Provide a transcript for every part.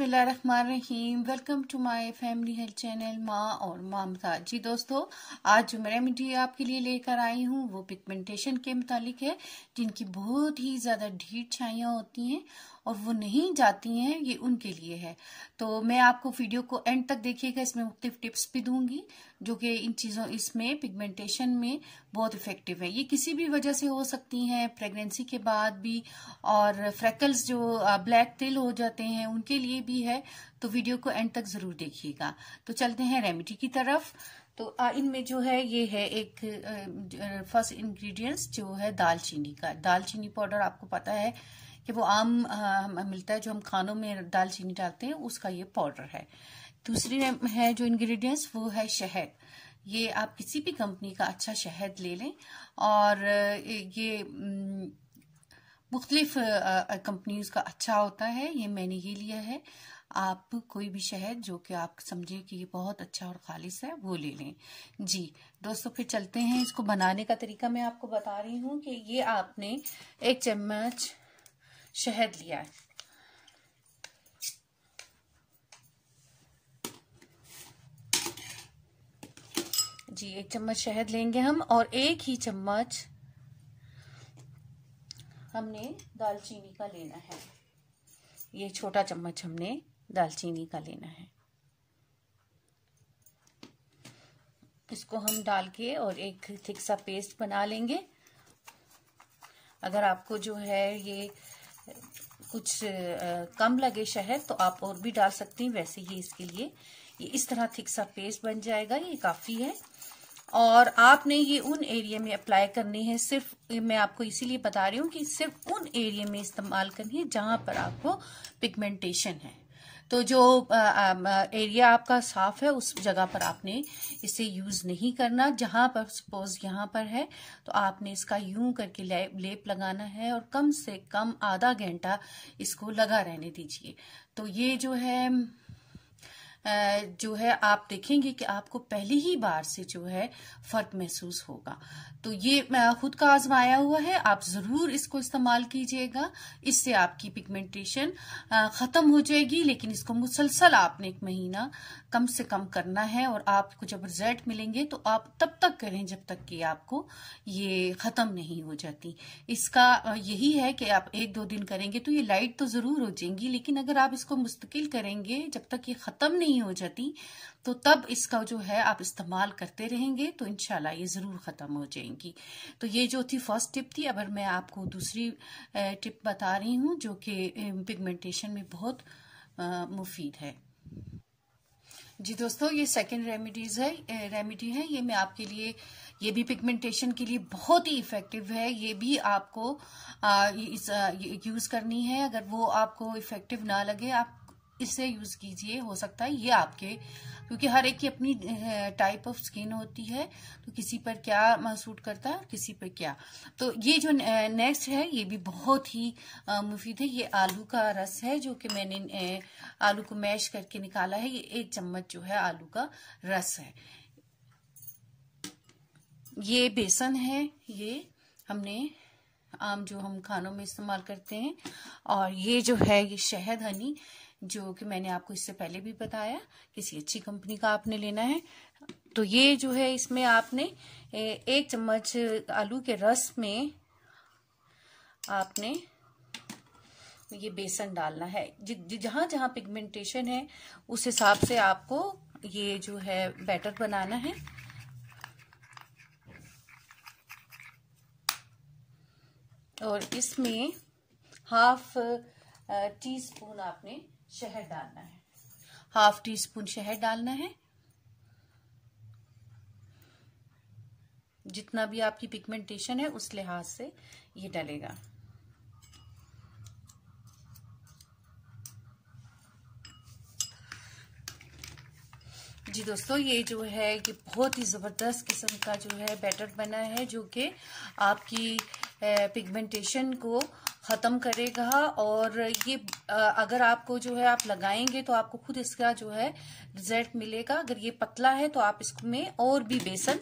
बिसमीम welcome to my family health channel माँ और मामता जी दोस्तों आज जो रेमेडी आपके लिए लेकर आई हूँ वो पिगमेंटेशन के मुतालिक है जिनकी बहुत ही ज़्यादा ढीठ छाइयाँ होती हैं और वो नहीं जाती हैं ये उनके लिए है तो मैं आपको वीडियो को एंड तक देखिएगा इसमें मुख्तफ टिप्स भी दूंगी जो कि इन चीज़ों इसमें पिगमेंटेशन में बहुत इफेक्टिव है ये किसी भी वजह से हो सकती हैं प्रेगनेंसी के बाद भी और फ्रैकल्स जो ब्लैक तिल हो जाते हैं उनके लिए भी है तो वीडियो को एंड तक ज़रूर देखिएगा तो चलते हैं रेमिडी की तरफ तो इनमें जो है ये है एक फर्स्ट इंग्रेडिएंट्स जो है दालचीनी का दालचीनी पाउडर आपको पता है कि वो आम आ, मिलता है जो हम खानों में दालचीनी डालते हैं उसका ये पाउडर है दूसरी है जो इंग्रेडिएंट्स वो है शहद ये आप किसी भी कंपनी का अच्छा शहद ले लें और ये मुख्तलिफ कंपनीज का अच्छा होता है ये मैंने ये लिया है आप कोई भी शहद जो कि आप समझे कि ये बहुत अच्छा और खालिश है वो ले लें जी दोस्तों फिर चलते हैं इसको बनाने का तरीका मैं आपको बता रही हूँ कि ये आपने एक चम्मच शहद लिया है जी एक चम्मच शहद लेंगे हम और एक ही चम्मच हमने दालचीनी का लेना है ये छोटा चम्मच हमने दालचीनी का लेना है इसको हम डाल के और एक थिक सा पेस्ट बना लेंगे अगर आपको जो है ये कुछ कम लगे शहद तो आप और भी डाल सकते हैं वैसे ही इसके लिए ये इस तरह थिक सा पेस्ट बन जाएगा ये काफ़ी है और आपने ये उन एरिया में अप्लाई करनी है सिर्फ मैं आपको इसीलिए बता रही हूँ कि सिर्फ उन एरिया में इस्तेमाल करनी है जहां पर आपको पिगमेंटेशन है तो जो एरिया आपका साफ है उस जगह पर आपने इसे यूज़ नहीं करना जहाँ पर सपोज यहाँ पर है तो आपने इसका यूं करके लेप लगाना है और कम से कम आधा घंटा इसको लगा रहने दीजिए तो ये जो है जो है आप देखेंगे कि आपको पहली ही बार से जो है फर्क महसूस होगा तो ये खुद का आजमाया हुआ है आप जरूर इसको इस्तेमाल कीजिएगा इससे आपकी पिगमेंटेशन खत्म हो जाएगी लेकिन इसको मुसलसल आपने एक महीना कम से कम करना है और आपको जब रिजल्ट मिलेंगे तो आप तब तक करें जब तक कि आपको ये खत्म नहीं हो जाती इसका यही है कि आप एक दो दिन करेंगे तो ये लाइट तो जरूर हो जाएंगी लेकिन अगर आप इसको मुस्तकिल करेंगे जब तक ये खत्म नहीं नहीं हो जाती तो तब इसका जो है आप इस्तेमाल करते रहेंगे तो इनशाला ये ज़रूर ख़त्म हो जाएंगी तो ये जो थी फर्स्ट टिप थी अगर मैं आपको दूसरी टिप बता रही हूँ जो कि पिगमेंटेशन में बहुत मुफीद है जी दोस्तों ये सेकेंड रेमेडीज है रेमेडी है ये मैं आपके लिए ये भी पिगमेंटेशन के लिए बहुत ही इफेक्टिव है ये भी आपको यूज़ करनी है अगर वो आपको इफेक्टिव ना लगे आप इसे यूज़ कीजिए हो सकता है ये आपके क्योंकि हर एक की अपनी टाइप ऑफ स्किन होती है तो किसी पर क्या सूट करता है किसी पर क्या तो ये जो नेक्स्ट है ये भी बहुत ही मुफीद है ये आलू का रस है जो कि मैंने आलू को मैश करके निकाला है ये एक चम्मच जो है आलू का रस है ये बेसन है ये हमने आम जो हम खानों में इस्तेमाल करते हैं और ये जो है ये शहद हनी जो कि मैंने आपको इससे पहले भी बताया किसी अच्छी कंपनी का आपने लेना है तो ये जो है इसमें आपने एक चम्मच आलू के रस में आपने ये बेसन डालना है जहाँ जहाँ पिगमेंटेशन है उस हिसाब से आपको ये जो है बैटर बनाना है और इसमें हाफ टी स्पून आपने शहद डालना है हाफ टी स्पून शहद डालना है जितना भी आपकी पिगमेंटेशन है उस लिहाज से ये डलेगा जी दोस्तों ये जो है कि बहुत ही ज़बरदस्त किस्म का जो है बैटर बना है जो कि आपकी पिगमेंटेशन को ख़त्म करेगा और ये अगर आपको जो है आप लगाएंगे तो आपको खुद इसका जो है रिजल्ट मिलेगा अगर ये पतला है तो आप इसमें और भी बेसन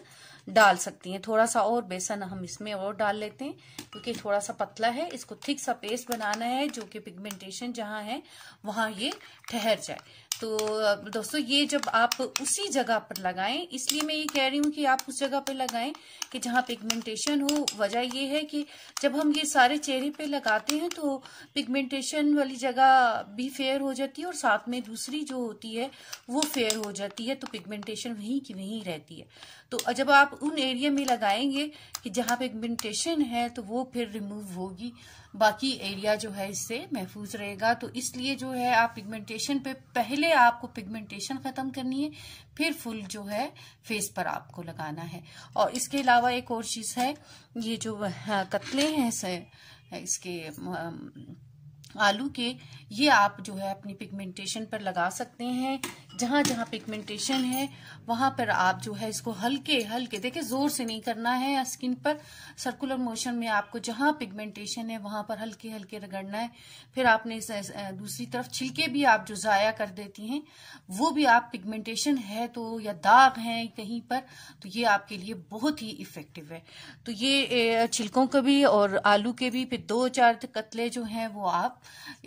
डाल सकती हैं थोड़ा सा और बेसन हम इसमें और डाल लेते हैं क्योंकि थोड़ा सा पतला है इसको थिक सा पेस्ट बनाना है जो कि पिगमेंटेशन जहाँ है वहाँ ये ठहर जाए तो दोस्तों ये जब आप उसी जगह पर लगाएं इसलिए मैं ये कह रही हूं कि आप उस जगह पर लगाएं कि जहाँ पिगमेंटेशन हो वजह ये है कि जब हम ये सारे चेहरे पे लगाते हैं तो पिगमेंटेशन वाली जगह भी फेयर हो जाती है और साथ में दूसरी जो होती है वो फेयर हो जाती है तो पिगमेंटेशन वहीं की वहीं रहती है तो जब आप उन एरिया में लगाएंगे कि जहाँ पिगमेंटेशन है तो वो फिर रिमूव होगी बाकी एरिया जो है इससे महफूज रहेगा तो इसलिए जो है आप पिगमेंटेशन पे पहले आपको पिगमेंटेशन ख़त्म करनी है फिर फुल जो है फेस पर आपको लगाना है और इसके अलावा एक और चीज़ है ये जो हाँ, कतले हैं इसके आलू के ये आप जो है अपनी पिगमेंटेशन पर लगा सकते हैं जहां जहां पिगमेंटेशन है वहां पर आप जो है इसको हल्के हल्के देखे ज़ोर से नहीं करना है स्किन पर सर्कुलर मोशन में आपको जहां पिगमेंटेशन है वहां पर हल्के हल्के रगड़ना है फिर आपने दूसरी तरफ छिलके भी आप जो ज़ाया कर देती हैं वो भी आप पिगमेंटेशन है तो या दाग है कहीं पर तो ये आपके लिए बहुत ही इफ़ेक्टिव है तो ये छिलकों के भी और आलू के भी फिर दो चार कतले जो है वो आप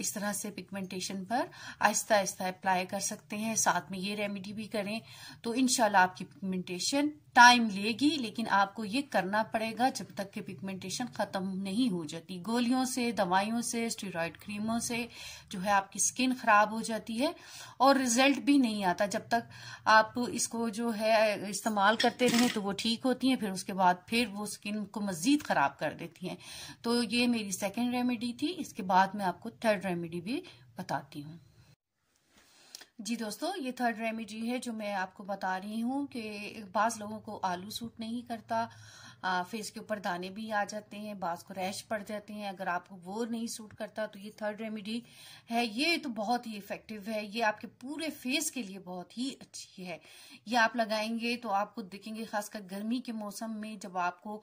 इस तरह से पिगमेंटेशन पर आहिस्ता आहिस्ता अप्लाई कर सकते हैं साथ साथ में ये रेमेडी भी करें तो इनशाला आपकी पिगमेंटेशन टाइम लेगी लेकिन आपको ये करना पड़ेगा जब तक कि पिगमेंटेशन खत्म नहीं हो जाती गोलियों से दवाइयों से स्टेरॉयड क्रीमों से जो है आपकी स्किन खराब हो जाती है और रिजल्ट भी नहीं आता जब तक आप इसको जो है इस्तेमाल करते रहें तो वो ठीक होती हैं फिर उसके बाद फिर वो स्किन को मजीद खराब कर देती हैं तो ये मेरी सेकेंड रेमेडी थी इसके बाद मैं आपको थर्ड रेमेडी भी बताती हूँ जी दोस्तों ये थर्ड रेमेडी है जो मैं आपको बता रही हूँ कि बाज़ लोगों को आलू सूट नहीं करता आ, फेस के ऊपर दाने भी आ जाते हैं बाज़ को रैश पड़ जाते हैं अगर आपको वो नहीं सूट करता तो ये थर्ड रेमेडी है ये तो बहुत ही इफ़ेक्टिव है ये आपके पूरे फेस के लिए बहुत ही अच्छी है ये आप लगाएंगे तो आपको दिखेंगे खासकर गर्मी के मौसम में जब आपको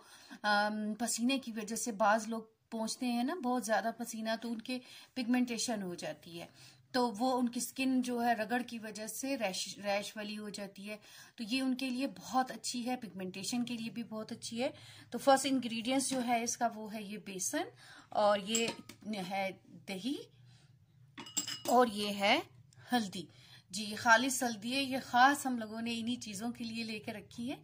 आ, पसीने की वजह से बाज़ लोग पहुंचते हैं ना बहुत ज़्यादा पसीना तो उनके पिगमेंटेशन हो जाती है तो वो उनकी स्किन जो है रगड़ की वजह से रैश रैश वाली हो जाती है तो ये उनके लिए बहुत अच्छी है पिगमेंटेशन के लिए भी बहुत अच्छी है तो फर्स्ट इंग्रेडिएंट्स जो है इसका वो है ये बेसन और ये है दही और ये है हल्दी जी खालिश सल्दी है ये ख़ास हम लोगों ने इन्हीं चीज़ों के लिए लेके रखी है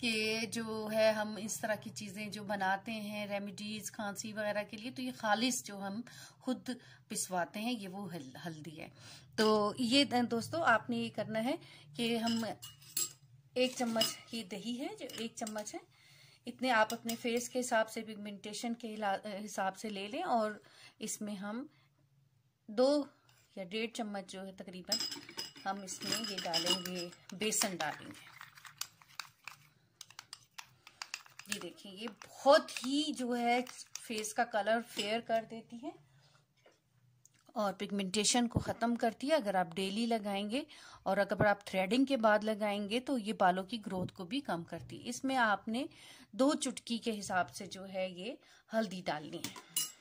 कि जो है हम इस तरह की चीज़ें जो बनाते हैं रेमिडीज़ खांसी वगैरह के लिए तो ये खालिश जो हम खुद पिसवाते हैं ये वो हल, हल्दी है तो ये दोस्तों आपने ये करना है कि हम एक चम्मच ये दही है जो एक चम्मच है इतने आप अपने फेस के हिसाब से पिगमेंटेशन के हिसाब से ले लें और इसमें हम दो या डेढ़ चम्मच जो है तकरीबन हम इसमें ये डालेंगे बेसन डालेंगे ये देखिए ये बहुत ही जो है फेस का कलर फेयर कर देती है और पिगमेंटेशन को ख़त्म करती है अगर आप डेली लगाएंगे और अगर आप थ्रेडिंग के बाद लगाएंगे तो ये बालों की ग्रोथ को भी कम करती है इसमें आपने दो चुटकी के हिसाब से जो है ये हल्दी डालनी है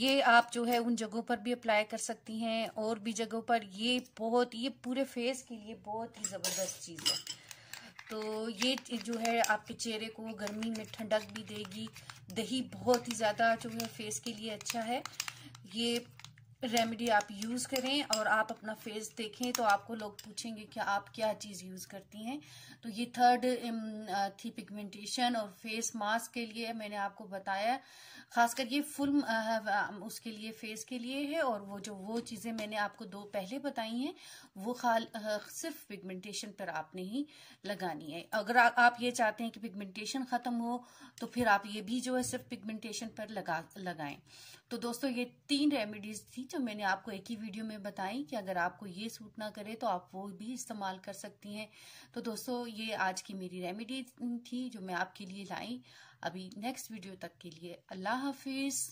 ये आप जो है उन जगहों पर भी अप्लाई कर सकती हैं और भी जगहों पर ये बहुत ये पूरे फेस के लिए बहुत ही ज़बरदस्त चीज़ है तो ये जो है आपके चेहरे को गर्मी में ठंडक भी देगी दही बहुत ही ज़्यादा जो है फेस के लिए अच्छा है ये रेमेडी आप यूज़ करें और आप अपना फेस देखें तो आपको लोग पूछेंगे कि आप क्या चीज़ यूज़ करती हैं तो ये थर्ड um, uh, थी पिगमेंटेशन और फेस मास्क के लिए मैंने आपको बताया खासकर ये फुल uh, um, उसके लिए फेस के लिए है और वो जो वो चीज़ें मैंने आपको दो पहले बताई हैं वो खाल uh, सिर्फ पिगमेंटेशन पर आपने ही लगानी है अगर आ, आप ये चाहते हैं कि पिगमेंटेशन ख़त्म हो तो फिर आप ये भी जो है सिर्फ पिगमेंटेशन पर लगा लगाएं तो दोस्तों ये तीन रेमेडीज़ थी जो मैंने आपको एक ही वीडियो में बताई कि अगर आपको ये सूट ना करे तो आप वो भी इस्तेमाल कर सकती हैं तो दोस्तों ये आज की मेरी रेमेडी थी जो मैं आपके लिए लाई अभी नेक्स्ट वीडियो तक के लिए अल्लाह हाफिज़